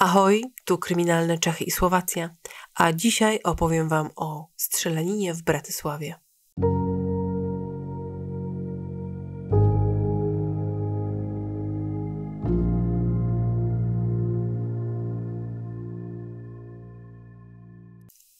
Ahoj, tu Kryminalne Czechy i Słowacja, a dzisiaj opowiem Wam o strzelaninie w Bratysławie.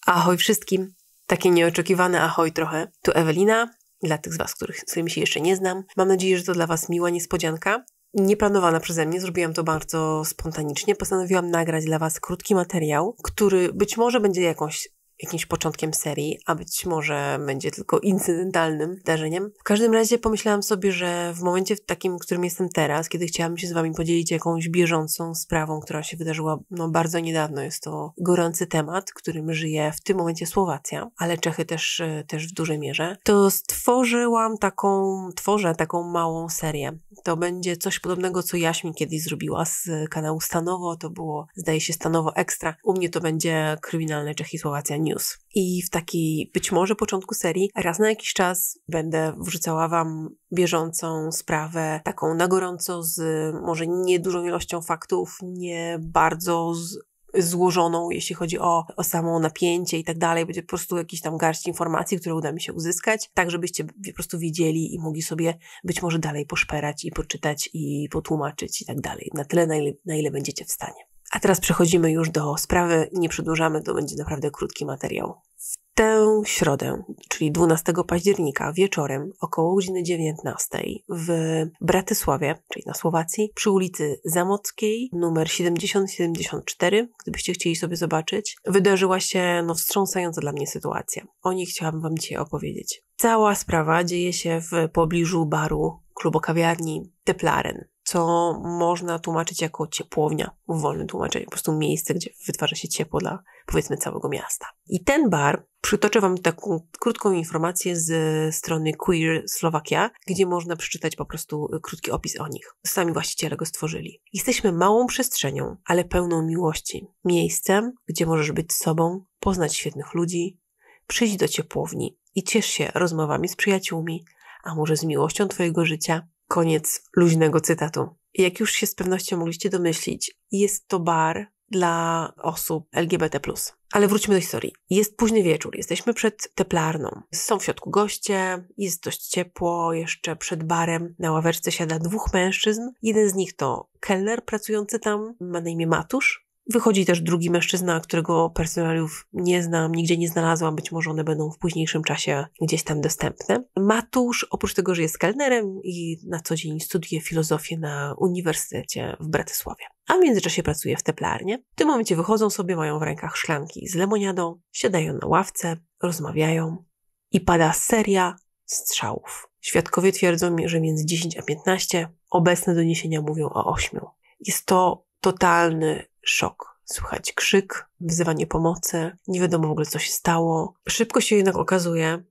Ahoj wszystkim! Takie nieoczekiwane ahoj trochę. Tu Ewelina, dla tych z Was, których, z którymi się jeszcze nie znam. Mam nadzieję, że to dla Was miła niespodzianka nieplanowana przeze mnie, zrobiłam to bardzo spontanicznie. Postanowiłam nagrać dla Was krótki materiał, który być może będzie jakąś jakimś początkiem serii, a być może będzie tylko incydentalnym zdarzeniem. W każdym razie pomyślałam sobie, że w momencie w takim, w którym jestem teraz, kiedy chciałam się z Wami podzielić jakąś bieżącą sprawą, która się wydarzyła no, bardzo niedawno, jest to gorący temat, którym żyje w tym momencie Słowacja, ale Czechy też, też w dużej mierze, to stworzyłam taką, tworzę taką małą serię. To będzie coś podobnego, co Jaśmin kiedyś zrobiła z kanału Stanowo, to było, zdaje się, Stanowo Ekstra. U mnie to będzie kryminalne Czechy i Słowacja, news. I w takiej być może początku serii raz na jakiś czas będę wrzucała Wam bieżącą sprawę, taką na gorąco z może niedużą ilością faktów, nie bardzo z złożoną, jeśli chodzi o, o samo napięcie i tak dalej. Będzie po prostu jakiś tam garść informacji, które uda mi się uzyskać, tak żebyście po prostu wiedzieli i mogli sobie być może dalej poszperać i poczytać i potłumaczyć i tak dalej. Na tyle, na ile, na ile będziecie w stanie. A teraz przechodzimy już do sprawy, nie przedłużamy, to będzie naprawdę krótki materiał. W tę środę, czyli 12 października wieczorem około godziny 19 w Bratysławie, czyli na Słowacji, przy ulicy Zamockiej numer 7074, gdybyście chcieli sobie zobaczyć, wydarzyła się no, wstrząsająca dla mnie sytuacja. O niej chciałabym Wam dzisiaj opowiedzieć. Cała sprawa dzieje się w pobliżu baru klubu kawiarni Teplaren co można tłumaczyć jako ciepłownia w wolnym tłumaczeniu, po prostu miejsce, gdzie wytwarza się ciepło dla powiedzmy całego miasta. I ten bar, przytoczę Wam taką krótką informację z strony Queer Slovakia, gdzie można przeczytać po prostu krótki opis o nich. Sami właściciele go stworzyli. Jesteśmy małą przestrzenią, ale pełną miłości. Miejscem, gdzie możesz być sobą, poznać świetnych ludzi, przyjść do ciepłowni i ciesz się rozmowami z przyjaciółmi, a może z miłością Twojego życia Koniec luźnego cytatu. Jak już się z pewnością mogliście domyślić, jest to bar dla osób LGBT. Ale wróćmy do historii. Jest późny wieczór, jesteśmy przed teplarną. Są w środku goście, jest dość ciepło, jeszcze przed barem na ławeczce siada dwóch mężczyzn. Jeden z nich to kelner pracujący tam, ma na imię Matusz, Wychodzi też drugi mężczyzna, którego personaliów nie znam, nigdzie nie znalazłam, być może one będą w późniejszym czasie gdzieś tam dostępne. Matusz, oprócz tego, że jest kelnerem i na co dzień studiuje filozofię na Uniwersytecie w Bratysławie. A w międzyczasie pracuje w teplarnie. W tym momencie wychodzą sobie, mają w rękach szklanki z lemoniadą, siadają na ławce, rozmawiają i pada seria strzałów. Świadkowie twierdzą, że między 10 a 15, obecne doniesienia mówią o 8. Jest to totalny szok. Słychać krzyk, wzywanie pomocy, nie wiadomo w ogóle co się stało. Szybko się jednak okazuje,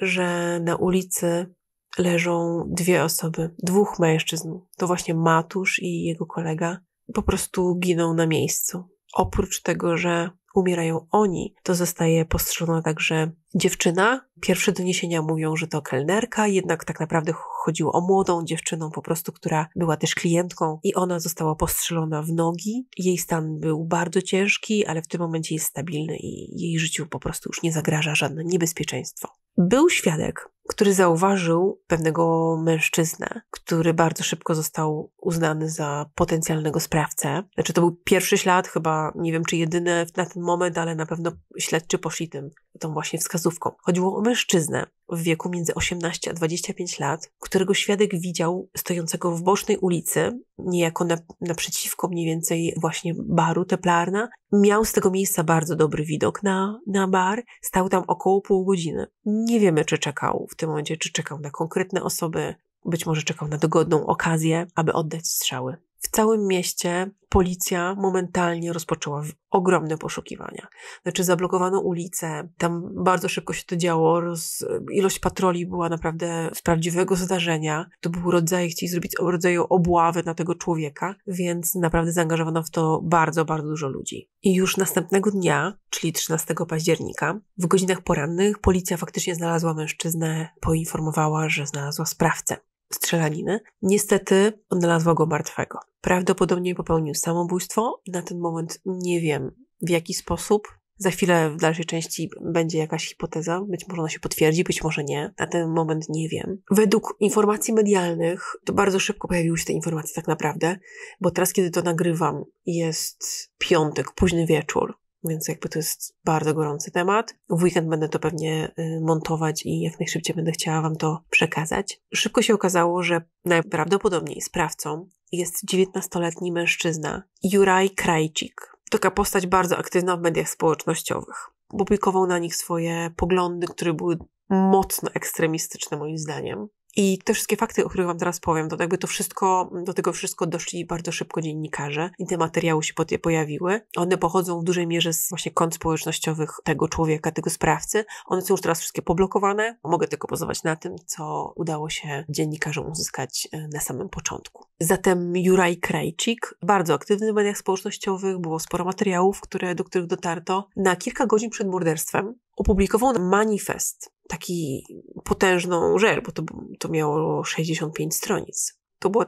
że na ulicy leżą dwie osoby, dwóch mężczyzn. To właśnie Matusz i jego kolega po prostu giną na miejscu. Oprócz tego, że umierają oni, to zostaje postrzelona także dziewczyna. Pierwsze doniesienia mówią, że to kelnerka, jednak tak naprawdę chodziło o młodą dziewczynę, po prostu, która była też klientką i ona została postrzelona w nogi. Jej stan był bardzo ciężki, ale w tym momencie jest stabilny i jej życiu po prostu już nie zagraża żadne niebezpieczeństwo. Był świadek, który zauważył pewnego mężczyznę, który bardzo szybko został uznany za potencjalnego sprawcę. Znaczy, to był pierwszy ślad, chyba nie wiem czy jedyny na ten moment, ale na pewno śledczy poszli tym, tą właśnie wskazówką. Chodziło o mężczyznę w wieku między 18 a 25 lat, którego świadek widział stojącego w bocznej ulicy, niejako na, naprzeciwko mniej więcej właśnie baru Teplarna miał z tego miejsca bardzo dobry widok na, na bar. Stał tam około pół godziny. Nie wiemy, czy czekał w tym momencie, czy czekał na konkretne osoby, być może czekał na dogodną okazję, aby oddać strzały. W całym mieście policja momentalnie rozpoczęła ogromne poszukiwania. Znaczy zablokowano ulice, tam bardzo szybko się to działo, roz... ilość patroli była naprawdę z prawdziwego zdarzenia. To był rodzaj, chcieli zrobić rodzaju obławy na tego człowieka, więc naprawdę zaangażowano w to bardzo, bardzo dużo ludzi. I już następnego dnia, czyli 13 października, w godzinach porannych policja faktycznie znalazła mężczyznę, poinformowała, że znalazła sprawcę strzelaniny. Niestety odnalazła go martwego. Prawdopodobnie popełnił samobójstwo. Na ten moment nie wiem w jaki sposób. Za chwilę w dalszej części będzie jakaś hipoteza, być może ona się potwierdzi, być może nie. Na ten moment nie wiem. Według informacji medialnych, to bardzo szybko pojawiły się te informacje tak naprawdę, bo teraz, kiedy to nagrywam, jest piątek, późny wieczór. Więc jakby to jest bardzo gorący temat. W weekend będę to pewnie y, montować i jak najszybciej będę chciała Wam to przekazać. Szybko się okazało, że najprawdopodobniej sprawcą jest 19-letni mężczyzna Juraj Krajcik. Taka postać bardzo aktywna w mediach społecznościowych. Publikował na nich swoje poglądy, które były mocno ekstremistyczne moim zdaniem. I te wszystkie fakty, o których Wam teraz powiem, to jakby to wszystko, do tego wszystko doszli bardzo szybko dziennikarze i te materiały się pojawiły. One pochodzą w dużej mierze z właśnie kont społecznościowych tego człowieka, tego sprawcy. One są już teraz wszystkie poblokowane. Mogę tylko pozować na tym, co udało się dziennikarzom uzyskać e, na samym początku. Zatem Juraj Krajcik, bardzo aktywny w mediach społecznościowych, było sporo materiałów, które, do których dotarto. Na kilka godzin przed morderstwem opublikował manifest, taki potężną rzecz, bo to, to miało 65 stronic. To był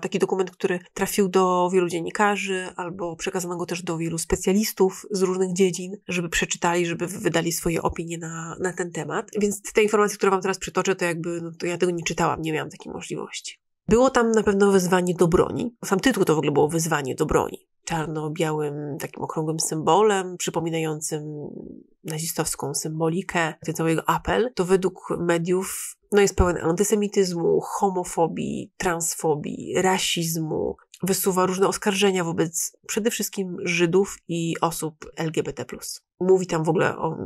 taki dokument, który trafił do wielu dziennikarzy albo przekazano go też do wielu specjalistów z różnych dziedzin, żeby przeczytali, żeby wydali swoje opinie na, na ten temat. Więc te informacje, które Wam teraz przytoczę, to jakby no, to ja tego nie czytałam, nie miałam takiej możliwości. Było tam na pewno wezwanie do broni. Sam tytuł to w ogóle było wezwanie do broni czarno-białym takim okrągłym symbolem, przypominającym nazistowską symbolikę, ten cały jego apel, to według mediów no jest pełen antysemityzmu, homofobii, transfobii, rasizmu, wysuwa różne oskarżenia wobec przede wszystkim Żydów i osób LGBT. Mówi tam w ogóle o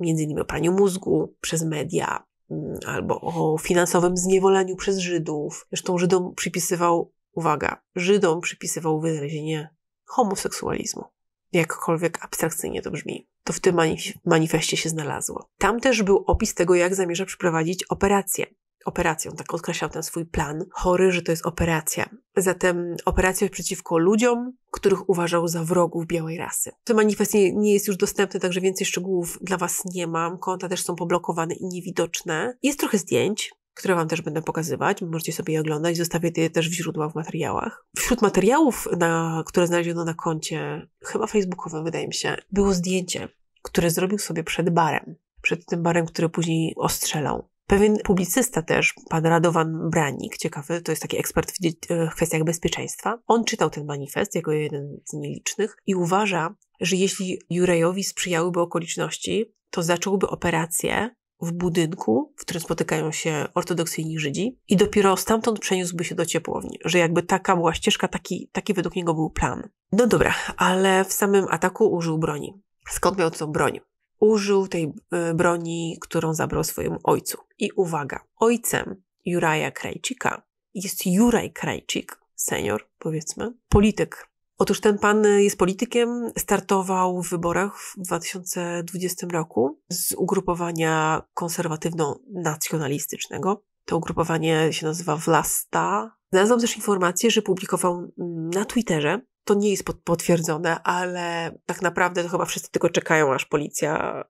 między innymi o praniu mózgu przez media mm, albo o finansowym zniewoleniu przez Żydów. Zresztą Żydom przypisywał, uwaga, Żydom przypisywał wyrazienie homoseksualizmu. Jakkolwiek abstrakcyjnie to brzmi, to w tym manif- manifestie się znalazło. Tam też był opis tego, jak zamierza przeprowadzić operację. Operacją, tak określał ten swój plan. Chory, że to jest operacja. Zatem operacja przeciwko ludziom, których uważał za wrogów białej rasy. Ten manifest nie, nie jest już dostępny, także więcej szczegółów dla Was nie mam. Konta też są poblokowane i niewidoczne. Jest trochę zdjęć, które Wam też będę pokazywać. Możecie sobie je oglądać. Zostawię je też w źródłach, w materiałach. Wśród materiałów, na, które znaleziono na koncie, chyba facebookowym, wydaje mi się, było zdjęcie, które zrobił sobie przed barem. Przed tym barem, który później ostrzelał. Pewien publicysta też, pan Radowan Branik, ciekawy, to jest taki ekspert e, w kwestiach bezpieczeństwa, on czytał ten manifest jako jeden z nielicznych i uważa, że jeśli Jurejowi sprzyjałyby okoliczności, to zacząłby operację w budynku, w którym spotykają się ortodoksyjni Żydzi, i dopiero stamtąd przeniósłby się do ciepłowni, że jakby taka była ścieżka, taki, taki według niego był plan. No dobra, ale w samym ataku użył broni. Skąd miał tą broń? Użył tej y, broni, którą zabrał swojemu ojcu. I uwaga, ojcem Juraja Krajcika jest Juraj Krajcik, senior powiedzmy, polityk Otóż ten pan y, jest politykiem, startował w wyborach w 2020 roku z ugrupowania konserwatywno-nacjonalistycznego. To ugrupowanie się nazywa Vlasta. Znalazłam też informację, że publikował mm, na Twitterze to nie jest potwierdzone, ale tak naprawdę to chyba wszyscy tylko czekają, aż policja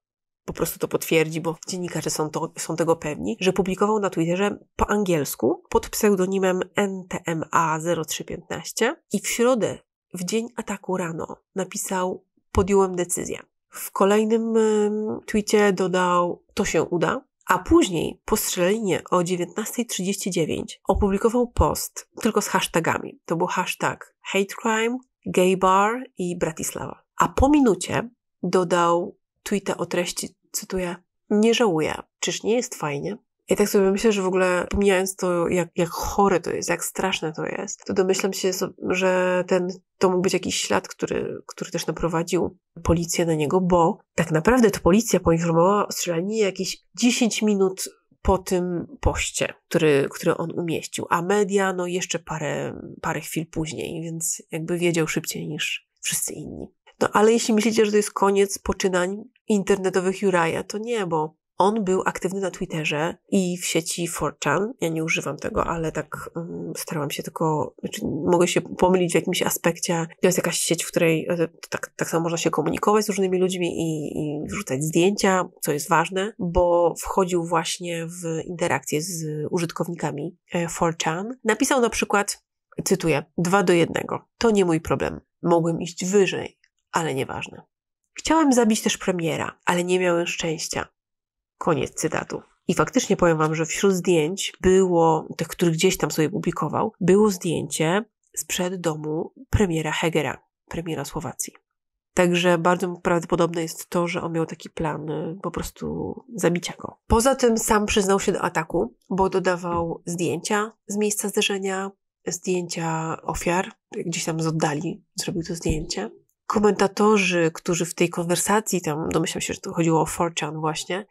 po prostu to potwierdzi, bo dziennikarze są, to, są tego pewni, że publikował na Twitterze po angielsku pod pseudonimem NTMA0315 i w środę w dzień ataku rano napisał: Podjąłem decyzję. W kolejnym tweetie dodał: To się uda. A później po strzelinie o 19.39 opublikował post tylko z hashtagami. To był hashtag hate crime, gay bar i Bratislava. A po minucie dodał tweeta o treści, cytuję, nie żałuję, czyż nie jest fajnie? I tak sobie myślę, że w ogóle pomijając to, jak, jak chore to jest, jak straszne to jest, to domyślam się, że ten, to mógł być jakiś ślad, który, który też naprowadził policję na niego, bo tak naprawdę to policja poinformowała o strzelaninie jakieś 10 minut po tym poście, który, który on umieścił, a media no jeszcze parę, parę chwil później, więc jakby wiedział szybciej niż wszyscy inni. No ale jeśli myślicie, że to jest koniec poczynań internetowych Juraja, to nie, bo on był aktywny na Twitterze i w sieci 4chan. Ja nie używam tego, ale tak um, starałam się tylko, znaczy mogę się pomylić w jakimś aspekcie. To jest jakaś sieć, w której e, tak, tak samo można się komunikować z różnymi ludźmi i, i wrzucać zdjęcia, co jest ważne, bo wchodził właśnie w interakcję z użytkownikami 4chan. E, Napisał na przykład, cytuję, dwa do jednego. To nie mój problem. Mogłem iść wyżej, ale nieważne. Chciałem zabić też premiera, ale nie miałem szczęścia. Koniec cytatu. I faktycznie powiem Wam, że wśród zdjęć było, tych, których gdzieś tam sobie publikował, było zdjęcie sprzed domu premiera Hegera, premiera Słowacji. Także bardzo prawdopodobne jest to, że on miał taki plan y, po prostu zabicia go. Poza tym sam przyznał się do ataku, bo dodawał zdjęcia z miejsca zdarzenia, zdjęcia ofiar, gdzieś tam z oddali zrobił to zdjęcie komentatorzy, którzy w tej konwersacji, tam domyślam się, że tu chodziło o Fortune właśnie,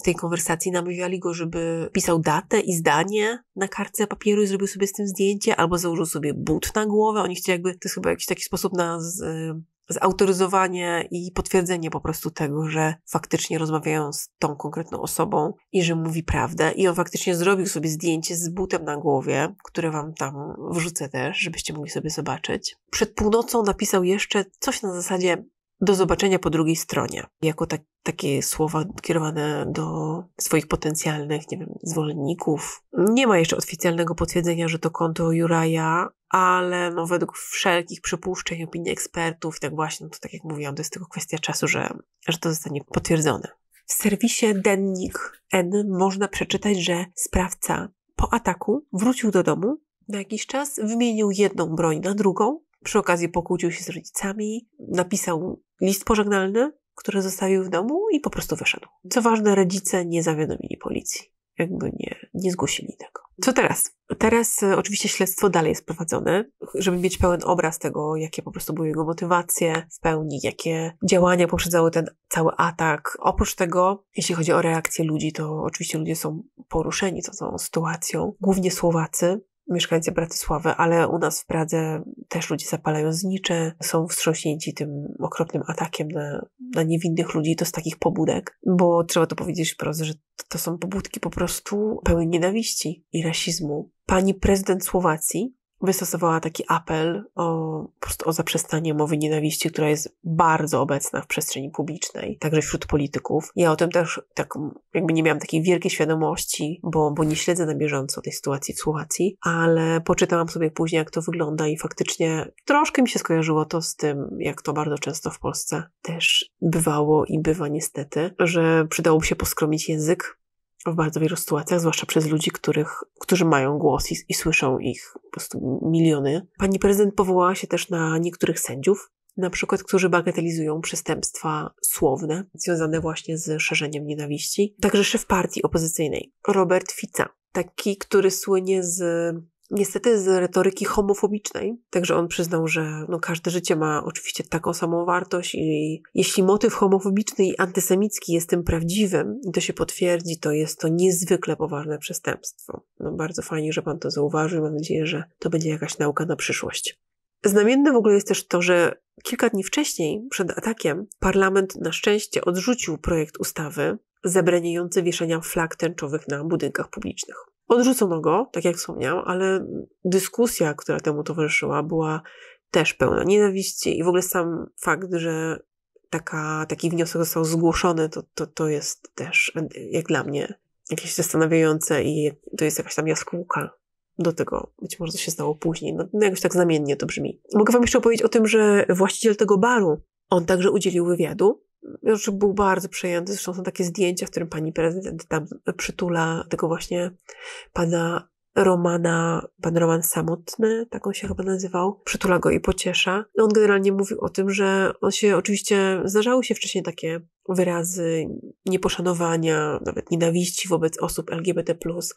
w tej konwersacji namawiali go, żeby pisał datę i zdanie na kartce papieru i zrobił sobie z tym zdjęcie, albo założył sobie but na głowę. Oni chcieli jakby, to jest chyba jakiś taki sposób na z, y, zautoryzowanie i potwierdzenie po prostu tego, że faktycznie rozmawiają z tą konkretną osobą i że mówi prawdę i on faktycznie zrobił sobie zdjęcie z butem na głowie, które wam tam wrzucę też, żebyście mogli sobie zobaczyć. Przed północą napisał jeszcze coś na zasadzie do zobaczenia po drugiej stronie. Jako tak, takie słowa kierowane do swoich potencjalnych, nie wiem, zwolenników. Nie ma jeszcze oficjalnego potwierdzenia, że to konto Juraja, ale no według wszelkich przypuszczeń, opinii ekspertów, tak właśnie, no to tak jak mówiłam, to jest tylko kwestia czasu, że, że to zostanie potwierdzone. W serwisie Dennik N można przeczytać, że sprawca po ataku wrócił do domu na jakiś czas, wymienił jedną broń na drugą, przy okazji pokłócił się z rodzicami, napisał list pożegnalny, który zostawił w domu i po prostu wyszedł. Co ważne, rodzice nie zawiadomili policji. Jakby nie, nie zgłosili tego. Co teraz? Teraz e, oczywiście śledztwo dalej jest prowadzone, żeby mieć pełen obraz tego, jakie po prostu były jego motywacje w pełni, jakie działania poprzedzały ten cały atak. Oprócz tego, jeśli chodzi o reakcję ludzi, to oczywiście ludzie są poruszeni tą sytuacją, głównie Słowacy, mieszkańcy Bratysławy, ale u nas w Pradze też ludzie zapalają znicze, są wstrząśnięci tym okropnym atakiem na, na niewinnych ludzi, to z takich pobudek, bo trzeba to powiedzieć wprost, że to są pobudki po prostu pełne nienawiści i rasizmu. Pani prezydent Słowacji wystosowała taki apel o, o zaprzestanie mowy nienawiści, która jest bardzo obecna w przestrzeni publicznej, także wśród polityków. Ja o tym też tak jakby nie miałam takiej wielkiej świadomości, bo, bo nie śledzę na bieżąco tej sytuacji w Słowacji, ale poczytałam sobie później, jak to wygląda i faktycznie troszkę mi się skojarzyło to z tym, jak to bardzo często w Polsce też bywało i bywa niestety, że przydałoby się poskromić język, w bardzo wielu sytuacjach, zwłaszcza przez ludzi, których, którzy mają głos i, i słyszą ich po prostu miliony. Pani prezydent powołała się też na niektórych sędziów, na przykład, którzy bagatelizują przestępstwa słowne, związane właśnie z szerzeniem nienawiści. Także szef partii opozycyjnej, Robert Fica, taki, który słynie z niestety z retoryki homofobicznej. Także on przyznał, że no, każde życie ma oczywiście taką samą wartość i jeśli motyw homofobiczny i antysemicki jest tym prawdziwym i to się potwierdzi, to jest to niezwykle poważne przestępstwo. No, bardzo fajnie, że pan to zauważył. Mam nadzieję, że to będzie jakaś nauka na przyszłość. Znamienne w ogóle jest też to, że kilka dni wcześniej, przed atakiem, parlament na szczęście odrzucił projekt ustawy zabraniający wieszenia flag tęczowych na budynkach publicznych. Odrzucono go, tak jak wspomniałam, ale dyskusja, która temu towarzyszyła, była też pełna nienawiści i w ogóle sam fakt, że taka, taki wniosek został zgłoszony, to, to, to jest też, jak dla mnie, jakieś zastanawiające i to jest jakaś tam jaskółka do tego. Być może to się stało później. No, no jakoś tak znamiennie to brzmi. Mogę wam jeszcze opowiedzieć o tym, że właściciel tego baru, on także udzielił wywiadu już był bardzo przejęty. Zresztą są takie zdjęcia, w którym pani prezydent tam przytula tego właśnie pana Romana, pan Roman Samotny, tak on się chyba nazywał, przytula go i pociesza. No, on generalnie mówił o tym, że on się oczywiście, zdarzały się wcześniej takie wyrazy nieposzanowania, nawet nienawiści wobec osób LGBT+.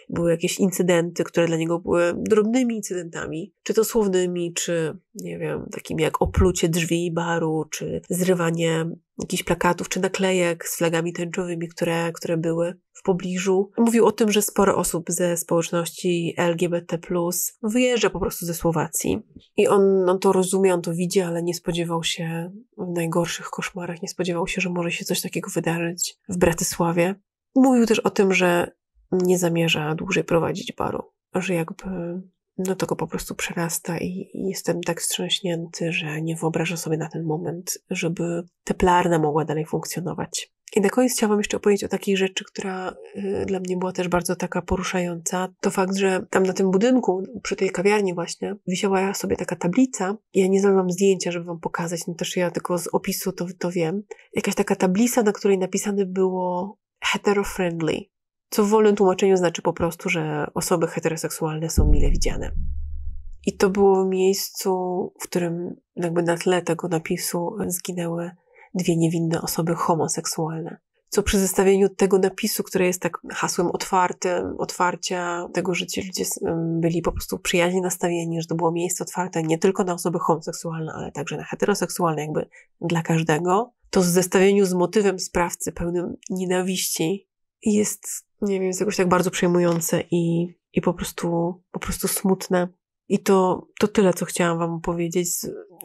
Były jakieś incydenty, które dla niego były drobnymi incydentami, czy to słownymi, czy nie wiem, takimi jak oplucie drzwi baru, czy zrywanie jakichś plakatów czy naklejek z flagami tęczowymi, które, które były w pobliżu. Mówił o tym, że sporo osób ze społeczności LGBT wyjeżdża po prostu ze Słowacji. I on, on to rozumie, on to widzi, ale nie spodziewał się w najgorszych koszmarach, nie spodziewał się, że może się coś takiego wydarzyć w Bratysławie. Mówił też o tym, że nie zamierza dłużej prowadzić baru, że jakby no to go po prostu przerasta i, jestem tak wstrząśnięty, że nie wyobrażam sobie na ten moment, żeby teplarna mogła dalej funkcjonować. I na koniec chciałam jeszcze opowiedzieć o takiej rzeczy, która y, dla mnie była też bardzo taka poruszająca. To fakt, że tam na tym budynku, przy tej kawiarni właśnie, wisiała sobie taka tablica. Ja nie znam zdjęcia, żeby wam pokazać, no też ja tylko z opisu to, to wiem. Jakaś taka tablica, na której napisane było hetero-friendly co w wolnym tłumaczeniu znaczy po prostu, że osoby heteroseksualne są mile widziane. I to było w miejscu, w którym jakby na tle tego napisu zginęły dwie niewinne osoby homoseksualne. Co przy zestawieniu tego napisu, które jest tak hasłem otwartym, otwarcia, tego, że ci ludzie byli po prostu przyjaźnie nastawieni, że to było miejsce otwarte nie tylko na osoby homoseksualne, ale także na heteroseksualne, jakby dla każdego, to w zestawieniu z motywem sprawcy pełnym nienawiści jest, nie wiem, jest jakoś tak bardzo przejmujące i, i po, prostu, po prostu smutne. I to, to tyle, co chciałam Wam powiedzieć.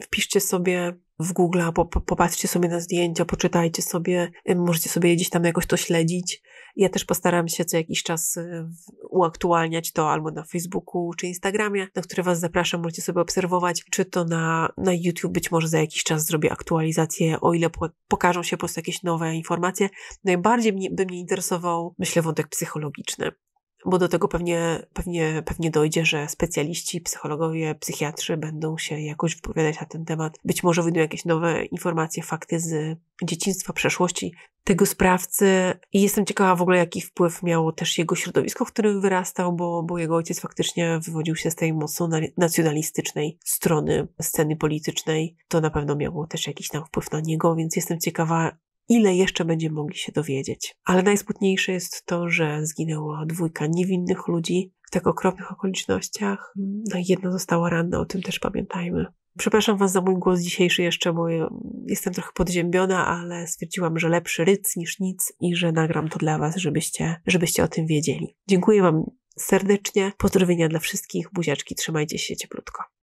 Wpiszcie sobie w Google, po, popatrzcie sobie na zdjęcia, poczytajcie sobie, y, możecie sobie gdzieś tam jakoś to śledzić. Ja też postaram się co jakiś czas y, uaktualniać to albo na Facebooku czy Instagramie, na które Was zapraszam, możecie sobie obserwować, czy to na, na YouTube być może za jakiś czas zrobię aktualizację, o ile po, pokażą się po prostu jakieś nowe informacje. Najbardziej mnie, by mnie interesował, myślę, wątek psychologiczny bo do tego pewnie, pewnie, pewnie dojdzie, że specjaliści, psychologowie, psychiatrzy będą się jakoś wypowiadać na ten temat. Być może wyjdą jakieś nowe informacje, fakty z dzieciństwa, przeszłości tego sprawcy i jestem ciekawa w ogóle, jaki wpływ miało też jego środowisko, w którym wyrastał, bo, bo jego ojciec faktycznie wywodził się z tej mocno nacjonalistycznej strony sceny politycznej. To na pewno miało też jakiś tam wpływ na niego, więc jestem ciekawa, ile jeszcze będziemy mogli się dowiedzieć. Ale najsmutniejsze jest to, że zginęła dwójka niewinnych ludzi w tak okropnych okolicznościach. No i jedna została ranna, o tym też pamiętajmy. Przepraszam Was za mój głos dzisiejszy jeszcze, bo jestem trochę podziębiona, ale stwierdziłam, że lepszy ryc niż nic i że nagram to dla Was, żebyście, żebyście o tym wiedzieli. Dziękuję Wam serdecznie. Pozdrowienia dla wszystkich. Buziaczki, trzymajcie się cieplutko.